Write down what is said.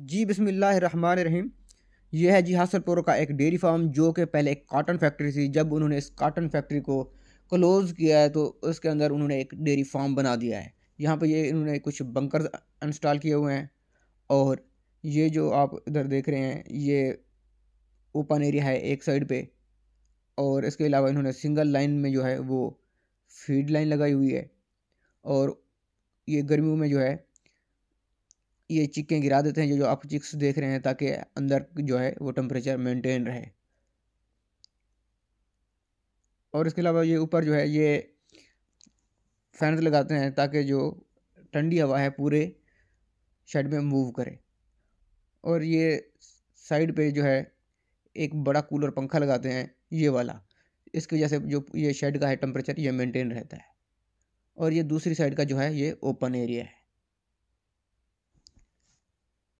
जी बिसमीम यह है जी हासलपुर का एक डेयरी फार्म जो कि पहले एक काटन फैक्ट्री थी जब उन्होंने इस काटन फैक्ट्री को क्लोज़ किया है तो उसके अंदर उन्होंने एक डेयरी फार्म बना दिया है यहाँ पर ये इन्होंने कुछ बंकर इंस्टॉल किए हुए हैं और ये जो आप इधर देख रहे हैं ये ओपन एरिया है एक साइड पे और इसके अलावा इन्होंने सिंगल लाइन में जो है वो फीड लाइन लगाई हुई है और ये गर्मियों में जो है ये चिक्कें गिरा देते हैं जो आप चिक्स देख रहे हैं ताकि अंदर जो है वो टेम्परेचर मेंटेन रहे और इसके अलावा ये ऊपर जो है ये फैन लगाते हैं ताकि जो ठंडी हवा है पूरे शेड में मूव करे और ये साइड पे जो है एक बड़ा कूलर पंखा लगाते हैं ये वाला इसकी वजह से जो ये शेड का है टेम्परेचर ये मेंटेन रहता है और ये दूसरी साइड का जो है ये ओपन एरिया है